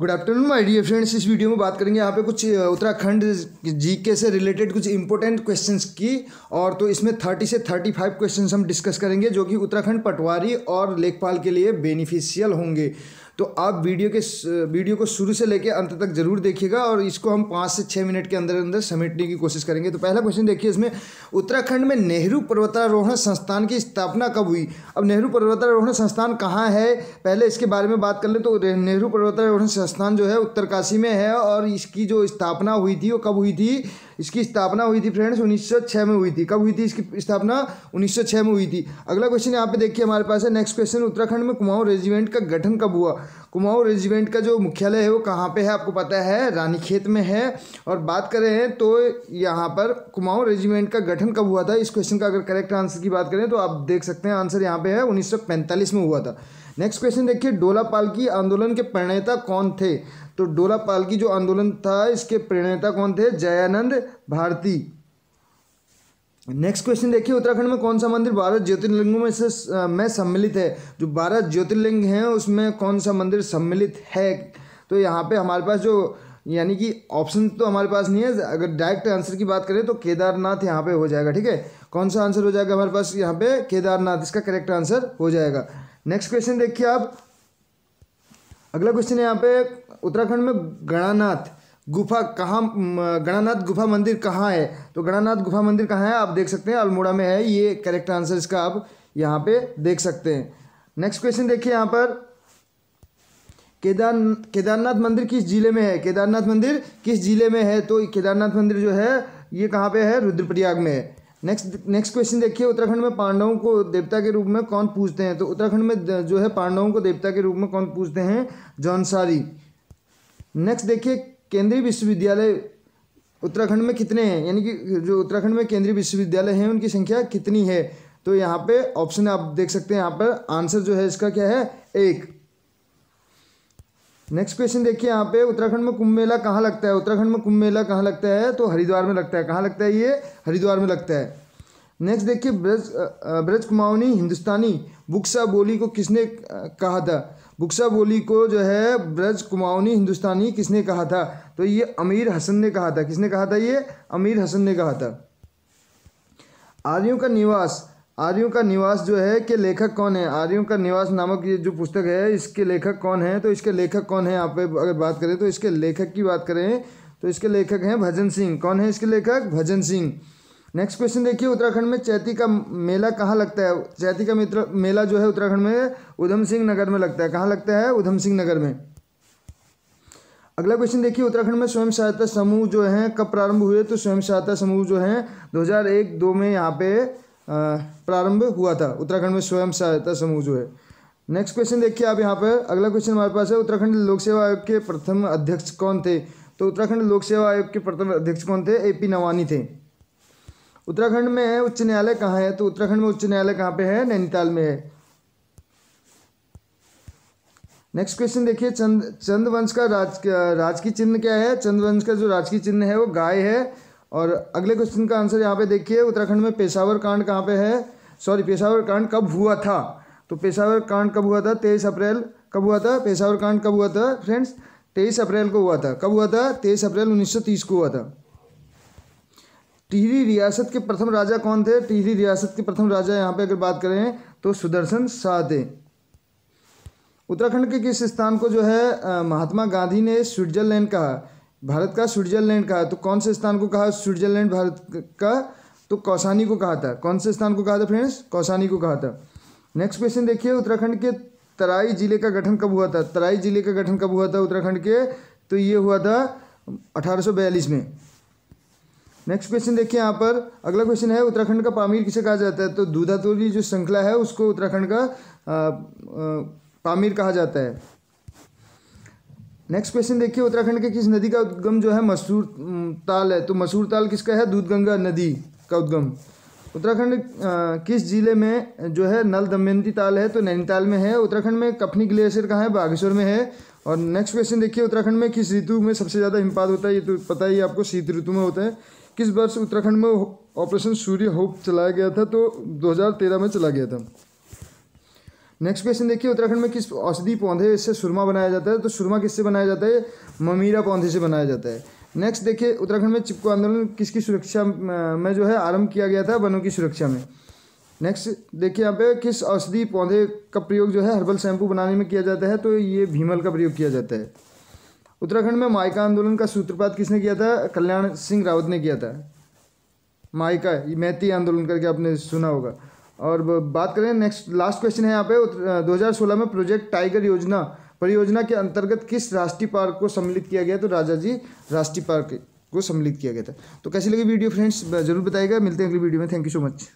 good afternoon my dear friends इस video में बात करेंगे यहाँ पे कुछ उत्तराखंड जीके से रिलेटेड कुछ इंपॉर्टेंट क्वेश्चंस की और तो इसमें थर्टी से थर्टी फाइव क्वेश्चन हम डिस्कस करेंगे जो कि उत्तराखंड पटवारी और लेखपाल के लिए बेनिफिशियल होंगे तो आप वीडियो के वीडियो को शुरू से लेकर अंत तक जरूर देखिएगा और इसको हम पाँच से छः मिनट के अंदर अंदर समेटने की कोशिश करेंगे तो पहला क्वेश्चन देखिए इसमें उत्तराखंड में नेहरू पर्वतारोहण संस्थान की स्थापना कब हुई अब नेहरू पर्वतारोहण संस्थान कहाँ है पहले इसके बारे में बात कर लें तो नेहरू पर्वतारोहण संस्थान जो है उत्तरकाशी में है और इसकी जो स्थापना हुई थी वो कब हुई थी इसकी स्थापना हुई थी फ्रेंड्स 1906 में हुई थी कब हुई थी इसकी स्थापना 1906 में हुई थी अगला क्वेश्चन यहाँ पे देखिए हमारे पास है नेक्स्ट क्वेश्चन उत्तराखंड में कुमाऊं रेजिमेंट का गठन कब हुआ कुमाऊं रेजिमेंट का जो मुख्यालय है वो कहाँ पे है आपको पता है रानीखेत में है और बात करें तो यहाँ पर कुमाऊं रेजिमेंट का गठन कब हुआ था इस क्वेश्चन का अगर करेक्ट आंसर की बात करें तो आप देख सकते हैं आंसर यहाँ पे है 1945 में हुआ था नेक्स्ट क्वेश्चन देखिए डोला की आंदोलन के प्रणेता कौन थे तो पाल की जो आंदोलन था इसके प्रणेता कौन थे जयानंद भारती नेक्स्ट क्वेश्चन देखिए उत्तराखंड में कौन सा मंदिर बारह ज्योतिर्लिंगों में से में सम्मिलित है जो बारह ज्योतिर्लिंग हैं उसमें कौन सा मंदिर सम्मिलित है तो यहाँ पे हमारे पास जो यानी कि ऑप्शन तो हमारे पास नहीं है अगर डायरेक्ट आंसर की बात करें तो केदारनाथ यहाँ पे हो जाएगा ठीक है कौन सा आंसर हो जाएगा हमारे पास यहाँ पे केदारनाथ इसका करेक्ट आंसर हो जाएगा नेक्स्ट क्वेश्चन देखिए आप अगला क्वेश्चन यहाँ पे उत्तराखंड में गणानाथ गुफा कहाँ गणानाथ गुफा मंदिर कहाँ है तो गणानाथ गुफा मंदिर कहाँ है आप देख सकते हैं अल्मोड़ा में है ये करेक्ट आंसर इसका आप यहाँ पे देख सकते हैं नेक्स्ट क्वेश्चन देखिए यहाँ पर केदार केदारनाथ मंदिर किस जिले में है केदारनाथ मंदिर किस जिले में है तो केदारनाथ मंदिर जो है ये कहाँ पे है रुद्रप्रयाग में है नेक्स्ट नेक्स्ट क्वेश्चन देखिए उत्तराखंड में पांडवों को देवता के रूप में कौन पूछते हैं तो उत्तराखंड में जो है पांडवों को देवता के रूप में कौन पूछते हैं जौनसारी नेक्स्ट देखिए केंद्रीय विश्वविद्यालय उत्तराखंड में कितने हैं यानी कि जो उत्तराखंड में केंद्रीय विश्वविद्यालय हैं उनकी संख्या कितनी है तो यहाँ पे ऑप्शन आप देख सकते हैं यहाँ पर आंसर जो है इसका क्या है एक नेक्स्ट क्वेश्चन देखिए यहाँ पे उत्तराखंड में कुंभ मेला कहाँ लगता है उत्तराखंड में कुंभ मेला कहाँ लगता है तो हरिद्वार में लगता है कहाँ लगता है ये हरिद्वार में लगता है नेक्स्ट देखिए ब्रज ब्रज कुमाऊनी हिंदुस्तानी बुक्सा बोली को किसने कहा था बुक्सा बोली को जो है ब्रज कुमाऊनी हिंदुस्तानी किसने कहा था तो ये अमीर हसन ने कहा था किसने कहा था ये अमीर हसन ने कहा था आर्यों का निवास आर्यों का निवास जो है के लेखक कौन है आर्यों का निवास नामक ये जो पुस्तक है इसके लेखक कौन है तो इसके लेखक कौन है आप अगर बात करें तो इसके लेखक की बात करें तो इसके लेखक हैं भजन सिंह कौन है इसके लेखक भजन सिंह नेक्स्ट क्वेश्चन देखिए उत्तराखंड में चैती का मेला कहाँ लगता है चैती का मित्र मेला जो है उत्तराखंड में उधम सिंह नगर में लगता है कहाँ लगता है उधम सिंह नगर में अगला क्वेश्चन देखिए उत्तराखंड में स्वयं सहायता समूह जो है कब प्रारंभ हुए तो स्वयं सहायता समूह जो है 2001 दो में यहाँ पे प्रारंभ हुआ था उत्तराखंड में स्वयं सहायता समूह जो है नेक्स्ट क्वेश्चन देखिए आप यहाँ पर अगला क्वेश्चन हमारे पास है उत्तराखंड लोक सेवा आयोग के प्रथम अध्यक्ष कौन थे तो उत्तराखंड लोक सेवा आयोग के प्रथम अध्यक्ष कौन थे ए पी नवानी थे उत्तराखंड में है उच्च न्यायालय कहाँ है तो उत्तराखंड में उच्च न्यायालय कहाँ पे है नैनीताल में है नेक्स्ट क्वेश्चन देखिए चंद चंद वंश का राज राजकीय चिन्ह क्या है चंद वंश का जो राजकीय चिन्ह है वो गाय है और अगले क्वेश्चन का आंसर यहाँ पे देखिए उत्तराखंड में पेशावर कांड कहाँ पे है सॉरी पेशावर कांड कब हुआ था तो पेशावर कांड कब हुआ था तेईस अप्रैल कब हुआ था पेशावर कांड कब हुआ था फ्रेंड्स तेईस अप्रैल को हुआ था कब हुआ था तेईस अप्रैल उन्नीस को हुआ था टिहरी रियासत के प्रथम राजा कौन थे टिहरी रियासत के प्रथम राजा यहाँ पे अगर बात करें तो सुदर्शन शाह थे उत्तराखंड के किस स्थान को जो है महात्मा गांधी ने स्विट्जरलैंड कहा भारत का स्विट्जरलैंड कहा तो कौन से स्थान को कहा स्विट्जरलैंड भारत का तो कौसानी को कहा था कौन से स्थान को कहा था फ्रेंड्स कौसानी को कहा था नेक्स्ट क्वेश्चन देखिए उत्तराखंड के तराई जिले का गठन कब हुआ था तराई जिले का गठन कब हुआ था उत्तराखंड के तो ये हुआ था अठारह में नेक्स्ट क्वेश्चन देखिए यहाँ पर अगला क्वेश्चन है उत्तराखंड का पामीर किसे कहा जाता है तो दूधातोली जो श्रृंखला है उसको उत्तराखंड का आ, आ, पामीर कहा जाता है नेक्स्ट क्वेश्चन देखिए उत्तराखंड के किस नदी का उद्गम जो है मसूर ताल है तो मसूर ताल किसका है दूध गंगा नदी का उद्गम उत्तराखंड किस जिले में जो है नल दमयंती ताल है तो नैनीताल में है उत्तराखंड में कफनी ग्लेशियर कहाँ है बागेश्वर में है और नेक्स्ट क्वेश्चन देखिए उत्तराखंड में किस ऋतु में सबसे ज़्यादा हिमपात होता है ये तो पता ही आपको शीत ऋतु में होता है किस वर्ष उत्तराखंड में ऑपरेशन सूर्य होप चलाया गया था तो 2013 में चला गया था नेक्स्ट क्वेश्चन देखिए उत्तराखंड में किस औषधि पौधे से सुरमा बनाया जाता है तो सुरमा किससे बनाया जाता है ममीरा पौधे से बनाया जाता है नेक्स्ट देखिए उत्तराखंड में चिपको आंदोलन किसकी सुरक्षा में जो है आरंभ किया गया था वनों की सुरक्षा में नेक्स्ट देखिए यहाँ पे किस औषधि पौधे का प्रयोग जो है हर्बल शैम्पू बनाने में किया जाता है तो ये भीमल का प्रयोग किया जाता है उत्तराखंड में माइका आंदोलन का सूत्रपात किसने किया था कल्याण सिंह रावत ने किया था मायका मैती आंदोलन करके आपने सुना होगा और बात करें नेक्स्ट लास्ट क्वेश्चन है यहाँ पे 2016 में प्रोजेक्ट टाइगर योजना परियोजना के अंतर्गत किस राष्ट्रीय पार्क को सम्मिलित किया गया तो राजा जी राष्ट्रीय पार्क को सम्मिलित किया गया था तो कैसी लगी वीडियो फ्रेंड्स जरूर बताएगा मिलते हैं अगली वीडियो में थैंक यू सो मच